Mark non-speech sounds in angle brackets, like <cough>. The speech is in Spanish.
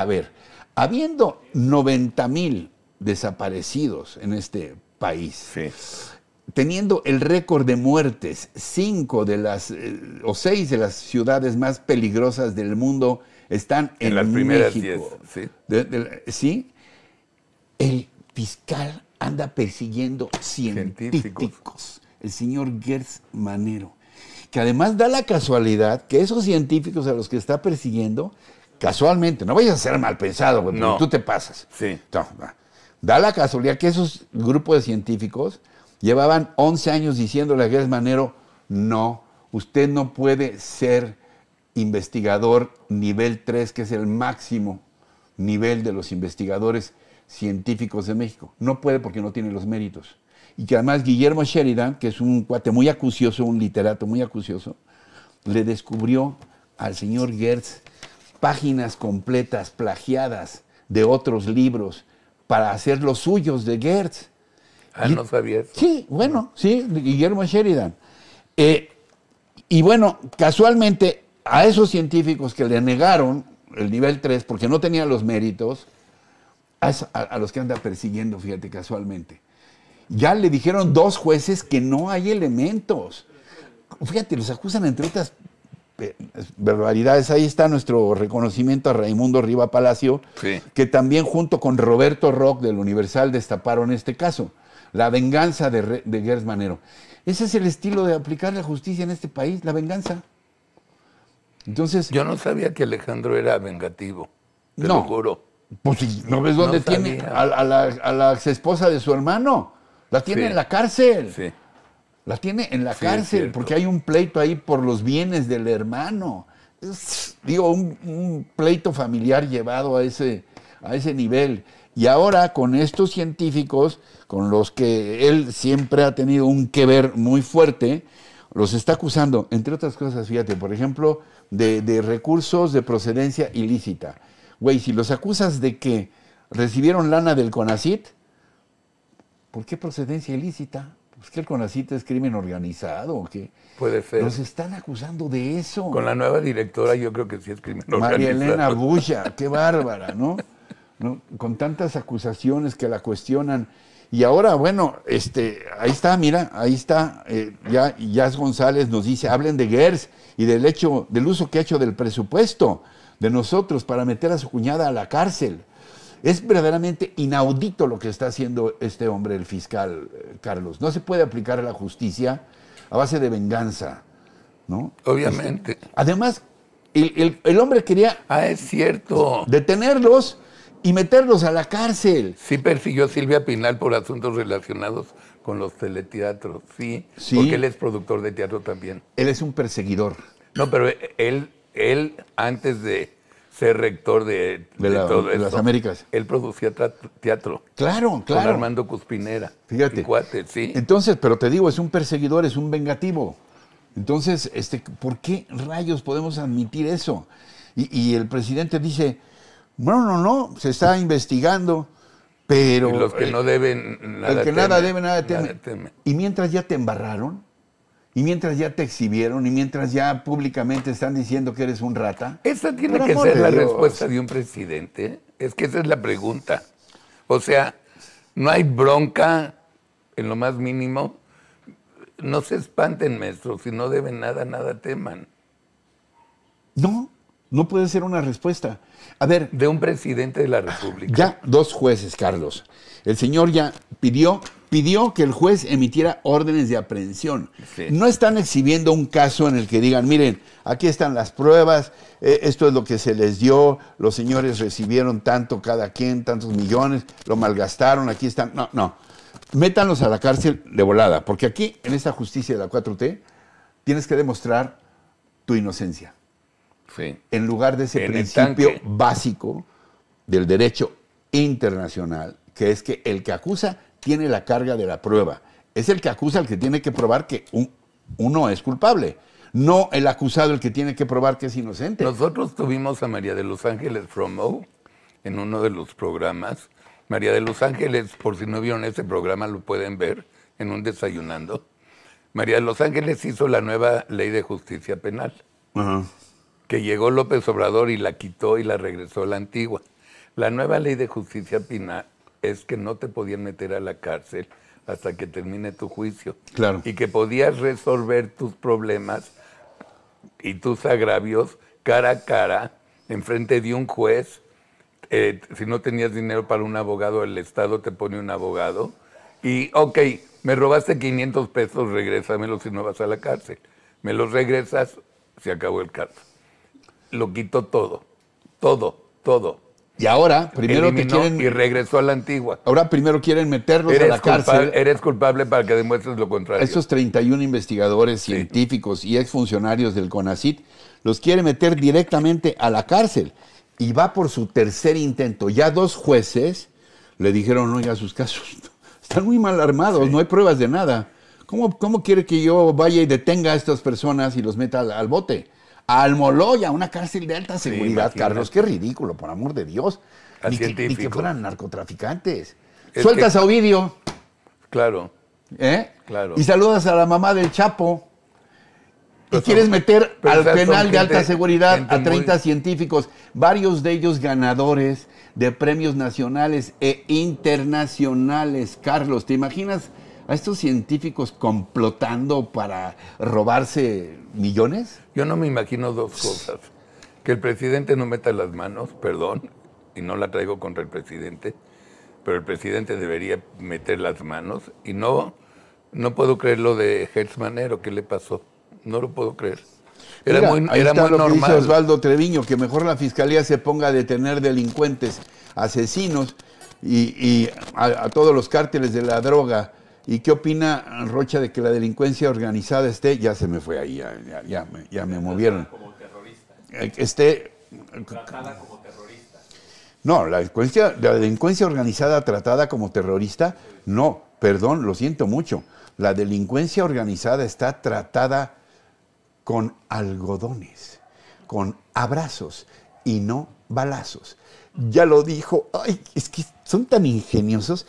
A ver, habiendo 90 mil desaparecidos en este país, teniendo el récord de muertes, cinco de las eh, o seis de las ciudades más peligrosas del mundo están en, en las primeras Diez, ¿sí? sí, el fiscal anda persiguiendo científicos. científicos. El señor Gertz Manero, que además da la casualidad que esos científicos a los que está persiguiendo Casualmente, no vayas a ser mal pensado, tú te pasas. Sí. da la casualidad que esos grupos de científicos llevaban 11 años diciéndole a Gertz Manero, no, usted no puede ser investigador nivel 3, que es el máximo nivel de los investigadores científicos de México. No puede porque no tiene los méritos. Y que además Guillermo Sheridan, que es un cuate muy acucioso, un literato muy acucioso, le descubrió al señor Gertz páginas completas plagiadas de otros libros para hacer los suyos de Gertz. Ah, no sabía Sí, bueno, sí, Guillermo Sheridan. Eh, y bueno, casualmente a esos científicos que le negaron el nivel 3 porque no tenía los méritos, a, a los que anda persiguiendo, fíjate, casualmente. Ya le dijeron dos jueces que no hay elementos. Fíjate, los acusan entre otras barbaridades. Ahí está nuestro reconocimiento a Raimundo Riva Palacio, que también junto con Roberto Rock del Universal destaparon este caso, la venganza de, Re Manero. Ese es el estilo de aplicar la justicia en este país, la venganza. Entonces, yo no sabía que Alejandro era vengativo, no, juro. Pues si no ves dónde tiene a, la, ex esposa de su hermano, la tiene en la cárcel. Sí. La tiene en la cárcel porque hay un pleito ahí por los bienes del hermano. digo, un, pleito familiar llevado a ese, a ese nivel. Y ahora con estos científicos, con los que él siempre ha tenido un que ver muy fuerte, los está acusando, entre otras cosas, fíjate, por ejemplo, de, de recursos de procedencia ilícita. Güey, si los acusas de que recibieron lana del CONACIT, ¿por qué procedencia ilícita? ¿Es pues, que el Conacita es crimen organizado o qué. Puede ser. Los están acusando de eso. Con la nueva directora yo creo que sí es crimen organizado. María Elena <laughs> Bulla, qué bárbara, ¿no? ¿no? Con tantas acusaciones que la cuestionan. Y ahora, bueno, este, ahí está, mira, ahí está, eh, ya González nos dice, hablen de Gers y del hecho, del uso que ha hecho del presupuesto de nosotros para meter a su cuñada a la cárcel. Es verdaderamente inaudito lo que está haciendo este hombre, el fiscal eh, Carlos. No se puede aplicar la justicia a base de venganza, ¿no? Obviamente. Este, además, el, hombre quería... Ah, es cierto. Detenerlos y meterlos a la cárcel. Sí persiguió a Silvia Pinal por asuntos relacionados con los teleteatros, sí, sí, porque él es productor de teatro también. Él es un perseguidor. No, pero él, él antes de ser rector de, de, las Américas. Él producía teatro. Claro, claro. Armando Cuspinera. Fíjate. sí. Entonces, pero te digo, es un perseguidor, es un vengativo. Entonces, este, ¿por qué rayos podemos admitir eso? Y, el presidente dice, bueno, no, no, se está <laughs> investigando, pero... los que no deben nada El que nada debe, nada Y mientras ya te embarraron, y mientras ya te exhibieron y mientras ya públicamente están diciendo que eres un rata. Esa tiene que ser la respuesta de un presidente. Es que esa es la pregunta. O sea, no hay bronca en lo más mínimo. No se espanten, maestro, si no deben nada, nada teman. No, no puede ser una respuesta. A ver. De un presidente de la República. Ya dos jueces, Carlos. El señor ya pidió pidió que el juez emitiera órdenes de aprehensión. No están exhibiendo un caso en el que digan, miren, aquí están las pruebas, eh, esto es lo que se les dio, los señores recibieron tanto cada quien, tantos millones, lo malgastaron, aquí están. No, no. Métanlos a la cárcel de volada, porque aquí, en esta justicia de la 4T, tienes que demostrar tu inocencia. En lugar de ese principio básico del derecho internacional, que es que el que acusa tiene la carga de la prueba. Es el que acusa el que tiene que probar que uno es culpable. No el acusado el que tiene que probar que es inocente. Nosotros tuvimos a María de los Ángeles Fromo en uno de los programas. María de los Ángeles, por si no vieron ese programa, lo pueden ver en un desayunando. María de los Ángeles hizo la nueva ley de justicia penal, que llegó López Obrador y la quitó y la regresó a la antigua. La nueva ley de justicia penal es que no te podían meter a la cárcel hasta que termine tu juicio. Claro. Y que podías resolver tus problemas y tus agravios cara a cara, enfrente de un juez. Eh, si no tenías dinero para un abogado, el Estado te pone un abogado. Y, ok, me robaste 500 pesos, regrésamelo si no vas a la cárcel. Me los regresas, se acabó el caso. Lo quito todo, todo, todo. Y ahora, primero que quieren. Y regresó a la antigua. Ahora primero quieren meterlos a la cárcel. Eres culpable para que demuestres lo contrario. esos 31 investigadores, científicos y exfuncionarios del CONACIT los quiere meter directamente a la cárcel. Y va por su tercer intento. Ya dos jueces le dijeron, oiga, sus casos <laughs> están muy mal armados, no hay pruebas de nada. ¿Cómo, ¿Cómo, quiere que yo vaya y detenga a estas personas y los meta al bote? a Almoloya, una cárcel de alta seguridad, Carlos. Qué ridículo, por amor de Dios. Y que, fueran narcotraficantes. Sueltas a Ovidio. Claro. ¿Eh? Claro. Y saludas a la mamá del Chapo. y quieres meter al penal de alta seguridad a 30 científicos, varios de ellos ganadores de premios nacionales e internacionales. Carlos, ¿te imaginas? a estos científicos complotando para robarse millones? Yo no me imagino dos cosas. Que el presidente no meta las manos, perdón, y no la traigo contra el presidente, pero el presidente debería meter las manos y no, no puedo creer lo de Hertz Manero, ¿qué le pasó? No lo puedo creer. Era muy, era normal. Que Osvaldo Treviño, que mejor la fiscalía se ponga a detener delincuentes, asesinos y, y a, todos los cárteles de la droga ¿Y qué opina Rocha de que la delincuencia organizada esté, ya se me fue ahí, ya, me, movieron? Como terrorista. Eh, esté... Tratada como terrorista. No, la delincuencia, la delincuencia organizada tratada como terrorista, no, perdón, lo siento mucho. La delincuencia organizada está tratada con algodones, con abrazos y no balazos. Ya lo dijo, ay, es que son tan ingeniosos.